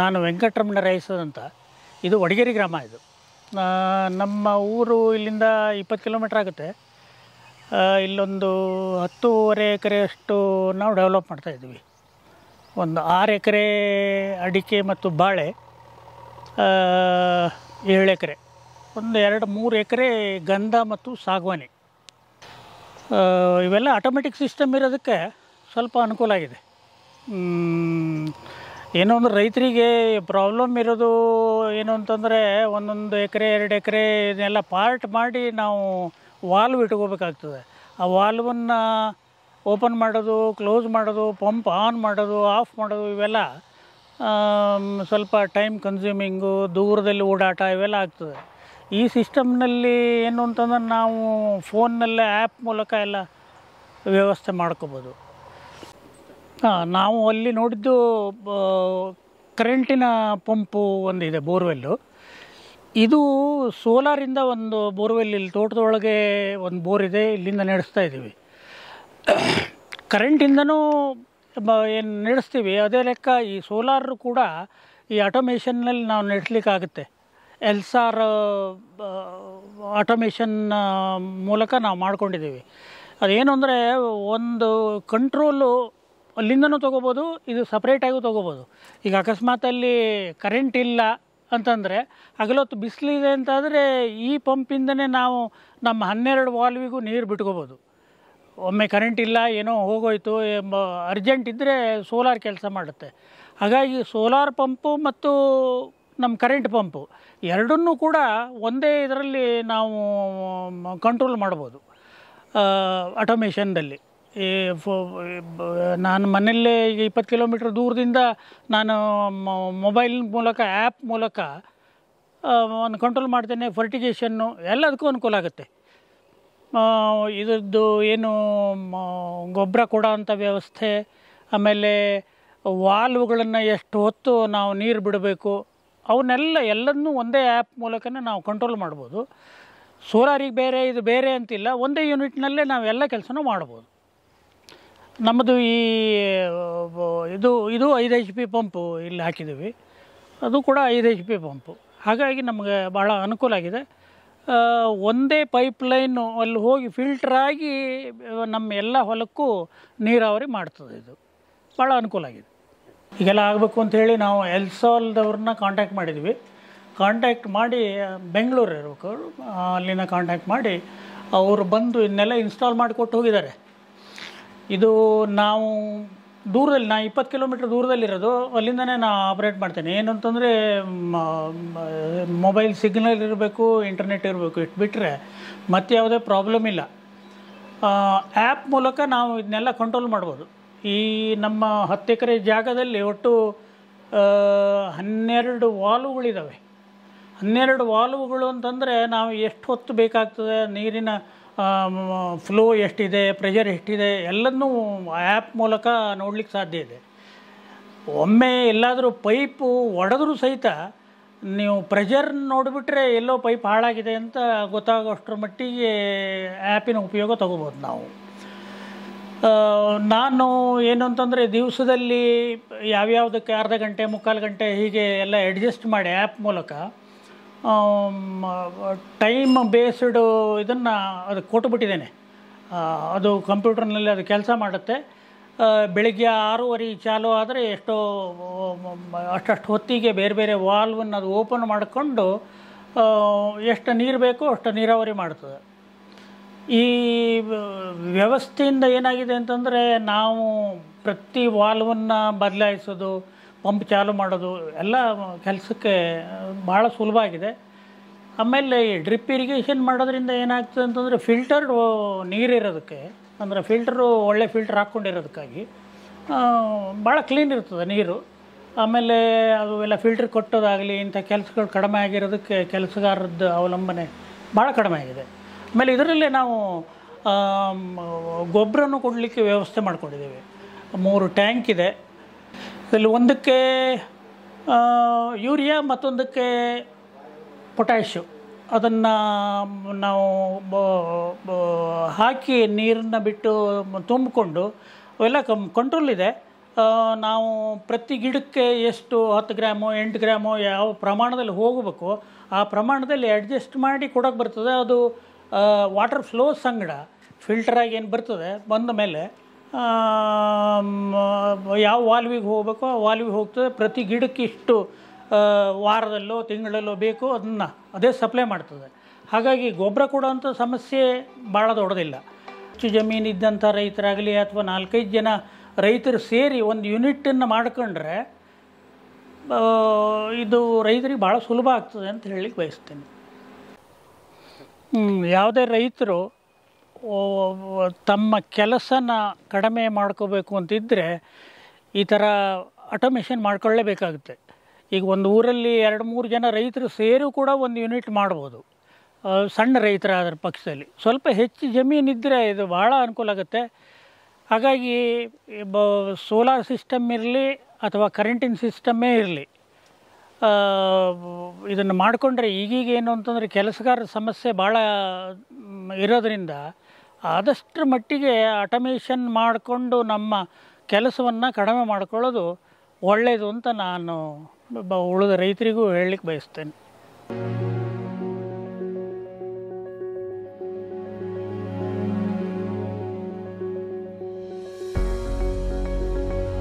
ನಾನು ವೆಂಕಟರಮಣ ರೈಸ್ ಅಂತ ಇದು ವಡಗೇರಿ ಗ್ರಾಮ ಇದು ನಮ್ಮ ಊರು ಇಲ್ಲಿಂದ ಇಪ್ಪತ್ತು ಕಿಲೋಮೀಟ್ರ್ ಆಗುತ್ತೆ ಇಲ್ಲೊಂದು ಹತ್ತೂವರೆ ಎಕರೆಯಷ್ಟು ನಾವು ಡೆವಲಪ್ ಮಾಡ್ತಾಯಿದ್ವಿ ಒಂದು ಆರು ಎಕರೆ ಅಡಿಕೆ ಮತ್ತು ಬಾಳೆ ಏಳು ಎಕರೆ ಒಂದು ಎರಡು ಮೂರು ಎಕರೆ ಗಂಧ ಮತ್ತು ಸಾಗವಾನಿ ಇವೆಲ್ಲ ಆಟೋಮೆಟಿಕ್ ಸಿಸ್ಟಮ್ ಇರೋದಕ್ಕೆ ಸ್ವಲ್ಪ ಅನುಕೂಲ ಆಗಿದೆ ಏನೋ ರೈತರಿಗೆ ಪ್ರಾಬ್ಲಮ್ ಇರೋದು ಏನು ಅಂತಂದರೆ ಒಂದೊಂದು ಎಕರೆ ಎರಡು ಎಕರೆ ಇದನ್ನೆಲ್ಲ ಪಾರ್ಟ್ ಮಾಡಿ ನಾವು ವಾಲ್ವ್ ಇಟ್ಕೋಬೇಕಾಗ್ತದೆ ಆ ವಾಲ್ವನ್ನು ಓಪನ್ ಮಾಡೋದು ಕ್ಲೋಸ್ ಮಾಡೋದು ಪಂಪ್ ಆನ್ ಮಾಡೋದು ಆಫ್ ಮಾಡೋದು ಇವೆಲ್ಲ ಸ್ವಲ್ಪ ಟೈಮ್ ಕನ್ಸ್ಯೂಮಿಂಗು ದೂರದಲ್ಲಿ ಓಡಾಟ ಇವೆಲ್ಲ ಆಗ್ತದೆ ಈ ಸಿಸ್ಟಮ್ನಲ್ಲಿ ಏನು ಅಂತಂದ್ರೆ ನಾವು ಫೋನ್ನಲ್ಲೇ ಆ್ಯಪ್ ಮೂಲಕ ಎಲ್ಲ ವ್ಯವಸ್ಥೆ ಮಾಡ್ಕೋಬೋದು ಹಾಂ ನಾವು ಅಲ್ಲಿ ನೋಡಿದ್ದು ಕರೆಂಟಿನ ಪಂಪು ಒಂದಿದೆ ಬೋರ್ವೆಲ್ಲು ಇದು ಸೋಲಾರಿಂದ ಒಂದು ಬೋರ್ವೆಲ್ ಇಲ್ಲಿ ತೋಟದೊಳಗೆ ಒಂದು ಬೋರ್ ಇದೆ ಇಲ್ಲಿಂದ ನಡೆಸ್ತಾ ಇದ್ದೀವಿ ಕರೆಂಟಿಂದನೂ ಏನು ನಡೆಸ್ತೀವಿ ಅದೇ ಲೆಕ್ಕ ಈ ಸೋಲಾರು ಕೂಡ ಈ ಆಟೋಮೇಷನ್ನಲ್ಲಿ ನಾವು ನಡೆಸ್ಲಿಕ್ಕಾಗುತ್ತೆ ಎಲ್ ಸಾರ್ ಆಟೋಮೇಷನ್ ಮೂಲಕ ನಾವು ಮಾಡ್ಕೊಂಡಿದ್ದೀವಿ ಅದೇನು ಅಂದರೆ ಒಂದು ಕಂಟ್ರೋಲು ಅಲ್ಲಿಂದನೂ ತೊಗೋಬೋದು ಇದು ಸಪ್ರೇಟಾಗೂ ತೊಗೋಬೋದು ಈಗ ಅಕಸ್ಮಾತಲ್ಲಿ ಕರೆಂಟ್ ಇಲ್ಲ ಅಂತಂದರೆ ಹಗಲೊತ್ತು ಬಿಸಿಲಿದೆ ಅಂತಾದರೆ ಈ ಪಂಪಿಂದನೇ ನಾವು ನಮ್ಮ ಹನ್ನೆರಡು ವಾಲ್ವಿಗೂ ನೀರು ಬಿಟ್ಕೋಬೋದು ಒಮ್ಮೆ ಕರೆಂಟ್ ಇಲ್ಲ ಏನೋ ಹೋಗೋಯ್ತು ಎಂಬ ಅರ್ಜೆಂಟ್ ಇದ್ದರೆ ಸೋಲಾರ್ ಕೆಲಸ ಮಾಡುತ್ತೆ ಹಾಗಾಗಿ ಸೋಲಾರ್ ಪಂಪು ಮತ್ತು ನಮ್ಮ ಕರೆಂಟ್ ಪಂಪು ಎರಡನ್ನೂ ಕೂಡ ಒಂದೇ ಇದರಲ್ಲಿ ನಾವು ಕಂಟ್ರೋಲ್ ಮಾಡ್ಬೋದು ಆಟೋಮೇಷನ್ದಲ್ಲಿ ಈ ಫೋ ನಾನು ಮನೆಯಲ್ಲೇ ಈಗ ಇಪ್ಪತ್ತು ಕಿಲೋಮೀಟ್ರ್ ದೂರದಿಂದ ನಾನು ಮೊಬೈಲ್ ಮೂಲಕ ಆ್ಯಪ್ ಮೂಲಕ ಒಂದು ಕಂಟ್ರೋಲ್ ಮಾಡ್ತೇನೆ ಫರ್ಟಿಗೇಷನ್ನು ಎಲ್ಲದಕ್ಕೂ ಅನುಕೂಲ ಆಗುತ್ತೆ ಇದರದ್ದು ಏನು ಗೊಬ್ಬರ ಕೊಡೋ ಅಂಥ ವ್ಯವಸ್ಥೆ ಆಮೇಲೆ ವಾಲ್ವ್ಗಳನ್ನು ಎಷ್ಟು ಹೊತ್ತು ನಾವು ನೀರು ಬಿಡಬೇಕು ಅವನ್ನೆಲ್ಲ ಎಲ್ಲದನ್ನೂ ಒಂದೇ ಆ್ಯಪ್ ಮೂಲಕ ನಾವು ಕಂಟ್ರೋಲ್ ಮಾಡ್ಬೋದು ಸೋಲಾರಿಗೆ ಬೇರೆ ಇದು ಬೇರೆ ಅಂತಿಲ್ಲ ಒಂದೇ ಯೂನಿಟ್ನಲ್ಲೇ ನಾವೆಲ್ಲ ಕೆಲಸನೂ ಮಾಡ್ಬೋದು ನಮ್ಮದು ಈ ಇದು ಇದು ಐದು ಎಚ್ ಪಿ ಪಂಪು ಇಲ್ಲಿ ಹಾಕಿದ್ದೀವಿ ಅದು ಕೂಡ ಐದು ಎಚ್ ಪಿ ಪಂಪು ಹಾಗಾಗಿ ನಮಗೆ ಭಾಳ ಅನುಕೂಲ ಆಗಿದೆ ಒಂದೇ ಪೈಪ್ಲೈನು ಅಲ್ಲಿ ಹೋಗಿ ಫಿಲ್ಟ್ರಾಗಿ ಆಗಿ ನಮ್ಮ ಎಲ್ಲ ಹೊಲಕ್ಕೂ ನೀರಾವರಿ ಮಾಡ್ತದೆ ಇದು ಭಾಳ ಅನುಕೂಲ ಆಗಿದೆ ಈಗೆಲ್ಲ ಆಗಬೇಕು ಅಂಥೇಳಿ ನಾವು ಎಲ್ಸಾಲ್ದವ್ರನ್ನ ಕಾಂಟ್ಯಾಕ್ಟ್ ಮಾಡಿದ್ವಿ ಕಾಂಟ್ಯಾಕ್ಟ್ ಮಾಡಿ ಬೆಂಗಳೂರು ಇರಬೇಕು ಅಲ್ಲಿನ ಕಾಂಟ್ಯಾಕ್ಟ್ ಮಾಡಿ ಅವರು ಬಂದು ಇನ್ನೆಲ್ಲ ಇನ್ಸ್ಟಾಲ್ ಮಾಡಿಕೊಟ್ಟು ಹೋಗಿದ್ದಾರೆ ಇದು ನಾವು ದೂರದಲ್ಲಿ ನಾ ಇಪ್ಪತ್ತು ಕಿಲೋಮೀಟ್ರ್ ದೂರದಲ್ಲಿರೋದು ಅಲ್ಲಿಂದನೇ ನಾ ಆಪ್ರೇಟ್ ಮಾಡ್ತೇನೆ ಏನಂತಂದರೆ ಮೊಬೈಲ್ ಸಿಗ್ನಲ್ ಇರಬೇಕು ಇಂಟರ್ನೆಟ್ ಇರಬೇಕು ಇಟ್ಟು ಬಿಟ್ಟರೆ ಮತ್ತೆ ಯಾವುದೇ ಪ್ರಾಬ್ಲಮ್ ಇಲ್ಲ ಆ್ಯಪ್ ಮೂಲಕ ನಾವು ಇದನ್ನೆಲ್ಲ ಕಂಟ್ರೋಲ್ ಮಾಡ್ಬೋದು ಈ ನಮ್ಮ ಹತ್ತು ಎಕರೆ ಜಾಗದಲ್ಲಿ ಒಟ್ಟು ಹನ್ನೆರಡು ವಾಲುಗಳಿದ್ದಾವೆ ಹನ್ನೆರಡು ವಾಲ್ವ್ಗಳು ಅಂತಂದರೆ ನಾವು ಎಷ್ಟು ಹೊತ್ತು ಬೇಕಾಗ್ತದೆ ನೀರಿನ ಫ್ಲೋ ಎಷ್ಟಿದೆ ಪ್ರೆಷರ್ ಎಷ್ಟಿದೆ ಎಲ್ಲನೂ ಆ್ಯಪ್ ಮೂಲಕ ನೋಡಲಿಕ್ಕೆ ಸಾಧ್ಯ ಇದೆ ಒಮ್ಮೆ ಎಲ್ಲಾದರೂ ಪೈಪು ಒಡೆದ್ರೂ ಸಹಿತ ನೀವು ಪ್ರೆಷರ್ ನೋಡಿಬಿಟ್ರೆ ಎಲ್ಲೋ ಪೈಪ್ ಹಾಳಾಗಿದೆ ಅಂತ ಗೊತ್ತಾಗೋಷ್ಟರ ಮಟ್ಟಿಗೆ ಆ್ಯಪಿನ ಉಪಯೋಗ ತಗೋಬೋದು ನಾವು ನಾನು ಏನು ಅಂತಂದರೆ ದಿವಸದಲ್ಲಿ ಯಾವ್ಯಾವುದಕ್ಕೆ ಅರ್ಧ ಗಂಟೆ ಮುಕ್ಕಾಲು ಗಂಟೆ ಹೀಗೆ ಎಲ್ಲ ಅಡ್ಜಸ್ಟ್ ಮಾಡಿ ಆ್ಯಪ್ ಮೂಲಕ ಟೈಮ್ ಬೇಸ್ಡು ಇದನ್ನು ಅದು ಕೊಟ್ಟುಬಿಟ್ಟಿದ್ದೇನೆ ಅದು ಕಂಪ್ಯೂಟರ್ನಲ್ಲಿ ಅದು ಕೆಲಸ ಮಾಡುತ್ತೆ ಬೆಳಿಗ್ಗೆ ಆರೂವರೆ ಚಾಲು ಆದರೆ ಎಷ್ಟೋ ಅಷ್ಟು ಹೊತ್ತಿಗೆ ಬೇರೆ ಬೇರೆ ವಾಲ್ವನ್ನು ಅದು ಓಪನ್ ಮಾಡಿಕೊಂಡು ಎಷ್ಟು ನೀರು ಬೇಕೋ ಅಷ್ಟು ನೀರಾವರಿ ಮಾಡ್ತದೆ ಈ ವ್ಯವಸ್ಥೆಯಿಂದ ಏನಾಗಿದೆ ಅಂತಂದರೆ ನಾವು ಪ್ರತಿ ವಾಲ್ವನ್ನು ಬದಲಾಯಿಸೋದು ಪಂಪ್ ಚಾಲು ಮಾಡೋದು ಎಲ್ಲ ಕೆಲಸಕ್ಕೆ ಭಾಳ ಸುಲಭ ಆಗಿದೆ ಆಮೇಲೆ ಡ್ರಿಪ್ ಇರಿಗೇಷನ್ ಮಾಡೋದ್ರಿಂದ ಏನಾಗ್ತದೆ ಅಂತಂದರೆ ಫಿಲ್ಟರ್ಡ್ ನೀರಿರೋದಕ್ಕೆ ಅಂದರೆ ಫಿಲ್ಟರು ಒಳ್ಳೆ ಫಿಲ್ಟರ್ ಹಾಕ್ಕೊಂಡಿರೋದಕ್ಕಾಗಿ ಭಾಳ ಕ್ಲೀನ್ ಇರ್ತದೆ ನೀರು ಆಮೇಲೆ ಅದು ಎಲ್ಲ ಫಿಲ್ಟರ್ ಕೊಟ್ಟೋದಾಗಲಿ ಇಂಥ ಕೆಲಸಗಳು ಕಡಿಮೆ ಆಗಿರೋದಕ್ಕೆ ಕೆಲಸಗಾರರದ್ದು ಅವಲಂಬನೆ ಭಾಳ ಕಡಿಮೆ ಆಗಿದೆ ಆಮೇಲೆ ಇದರಲ್ಲೇ ನಾವು ಗೊಬ್ಬರನೂ ಕೊಡಲಿಕ್ಕೆ ವ್ಯವಸ್ಥೆ ಮಾಡಿಕೊಂಡಿದ್ದೀವಿ ಮೂರು ಟ್ಯಾಂಕ್ ಇದೆ ಇಲ್ಲಿ ಒಂದಕ್ಕೆ ಯೂರಿಯಾ ಮತ್ತೊಂದಕ್ಕೆ ಪೊಟ್ಯಾಶು ಅದನ್ನು ನಾವು ಹಾಕಿ ನೀರನ್ನು ಬಿಟ್ಟು ತುಂಬಿಕೊಂಡು ಅವೆಲ್ಲ ಕಮ್ ಕಂಟ್ರೋಲ್ ಇದೆ ನಾವು ಪ್ರತಿ ಗಿಡಕ್ಕೆ ಎಷ್ಟು ಹತ್ತು ಗ್ರಾಮು ಎಂಟು ಗ್ರಾಮು ಯಾವ ಪ್ರಮಾಣದಲ್ಲಿ ಹೋಗಬೇಕು ಆ ಪ್ರಮಾಣದಲ್ಲಿ ಅಡ್ಜಸ್ಟ್ ಮಾಡಿ ಕೊಡೋಕೆ ಬರ್ತದೆ ಅದು ವಾಟರ್ ಫ್ಲೋ ಸಂಗಡ ಫಿಲ್ಟರಾಗಿ ಏನು ಬರ್ತದೆ ಬಂದ ಮೇಲೆ ಯಾವ ವಾಲ್ವಿಗೆ ಹೋಗಬೇಕೋ ಆ ವಾಲ್ವಿಗೆ ಹೋಗ್ತದೆ ಪ್ರತಿ ಗಿಡಕ್ಕೆ ಇಷ್ಟು ವಾರದಲ್ಲೋ ತಿಂಗಳಲ್ಲೋ ಬೇಕೋ ಅದನ್ನು ಅದೇ ಸಪ್ಲೈ ಮಾಡ್ತದೆ ಹಾಗಾಗಿ ಗೊಬ್ಬರ ಕೊಡೋವಂಥ ಸಮಸ್ಯೆ ಭಾಳ ದೊಡ್ಡದಿಲ್ಲ ಹೆಚ್ಚು ಜಮೀನು ಇದ್ದಂಥ ರೈತರಾಗಲಿ ಅಥವಾ ನಾಲ್ಕೈದು ಜನ ರೈತರು ಸೇರಿ ಒಂದು ಯೂನಿಟನ್ನು ಮಾಡ್ಕೊಂಡ್ರೆ ಇದು ರೈತರಿಗೆ ಭಾಳ ಸುಲಭ ಆಗ್ತದೆ ಅಂತ ಹೇಳಲಿಕ್ಕೆ ಬಯಸ್ತೇನೆ ಯಾವುದೇ ರೈತರು ತಮ್ಮ ಕೆಲಸನ ಕಡಿಮೆ ಮಾಡ್ಕೋಬೇಕು ಅಂತಿದ್ದರೆ ಈ ಥರ ಆಟೋಮೇಷನ್ ಮಾಡ್ಕೊಳ್ಳೇಬೇಕಾಗುತ್ತೆ ಈಗ ಒಂದು ಊರಲ್ಲಿ ಎರಡು ಮೂರು ಜನ ರೈತರು ಸೇರು ಕೂಡ ಒಂದು ಯೂನಿಟ್ ಮಾಡ್ಬೋದು ಸಣ್ಣ ರೈತರ ಅದರ ಪಕ್ಷದಲ್ಲಿ ಸ್ವಲ್ಪ ಹೆಚ್ಚು ಜಮೀನಿದ್ದರೆ ಇದು ಭಾಳ ಅನುಕೂಲ ಆಗುತ್ತೆ ಹಾಗಾಗಿ ಬ ಸೋಲಾರ್ ಸಿಸ್ಟಮ್ ಇರಲಿ ಅಥವಾ ಕರೆಂಟಿನ ಸಿಸ್ಟಮ್ಮೇ ಇರಲಿ ಇದನ್ನು ಮಾಡಿಕೊಂಡ್ರೆ ಈಗೀಗ ಏನು ಅಂತಂದರೆ ಕೆಲಸಗಾರ ಸಮಸ್ಯೆ ಭಾಳ ಇರೋದರಿಂದ ಆದಷ್ಟರ ಮಟ್ಟಿಗೆ ಆಟೋಮೇಷನ್ ಮಾಡಿಕೊಂಡು ನಮ್ಮ ಕೆಲಸವನ್ನು ಕಡಿಮೆ ಮಾಡಿಕೊಳ್ಳೋದು ಒಳ್ಳೆಯದು ಅಂತ ನಾನು ಉಳಿದ ರೈತರಿಗೂ ಹೇಳಲಿಕ್ಕೆ ಬಯಸ್ತೇನೆ